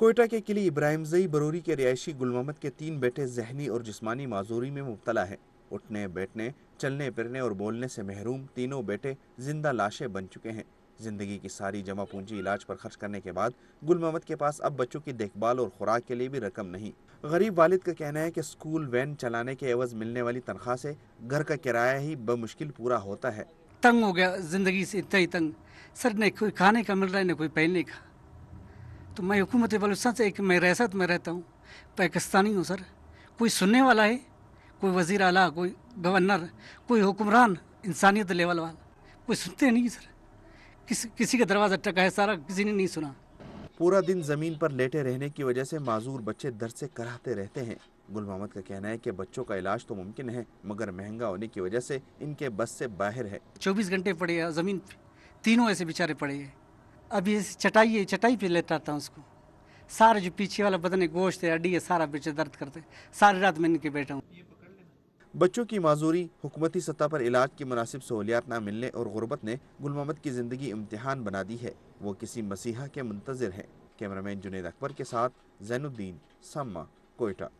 کوئٹہ کے قلعے زئی بروری کے رہائشی تین بیٹے ذہنی اور جسمانی معذوری میں مبتلا ہے محروم تینوں بیٹے زندہ لاشیں بن چکے ہیں زندگی کی ساری جمع پونجی علاج پر خرچ کرنے کے بعد گل محمد کے پاس اب بچوں کی دیکھ بھال اور خوراک کے لیے بھی رقم نہیں غریب والد کا کہنا ہے کہ اسکول وین چلانے کے عوض ملنے والی تنخواہ سے گھر کا کرایہ ہی بمشکل پورا ہوتا ہے تنگ ہو گیا زندگی سے اتنا ہی تنگ سر کھانے کا مل رہا ہے کوئی تو میں حکومت بلوچستان سے ایک میں ریاست میں رہتا ہوں پاکستانی ہوں سر کوئی سننے والا ہے کوئی وزیر اعلیٰ کوئی گورنر کوئی حکمران انسانیت لیول والا کوئی سنتے نہیں سر کس کسی کا دروازہ ٹکا ہے سارا کسی نے نہیں سنا پورا دن زمین پر لیٹے رہنے کی وجہ سے معذور بچے در سے کراہتے رہتے ہیں گل محمد کا کہنا ہے کہ بچوں کا علاج تو ممکن ہے مگر مہنگا ہونے کی وجہ سے ان کے بس سے باہر ہے چوبیس گھنٹے پڑے زمین تینوں ایسے بیچارے پڑے ہیں ابھی چٹائی چٹائی پہ لیتا تھا اس کو سارا جو پیچھے والا بدن گوشت ہے ہے سارا درد کرتے ہیں بچوں کی معذوری حکومتی سطح پر علاج کی مناسب سہولیات نہ ملنے اور غربت نے گل محمد کی زندگی امتحان بنا دی ہے وہ کسی مسیحا کے منتظر ہیں کیمرمین جنید اکبر کے ساتھ زین الدین سما کوئٹہ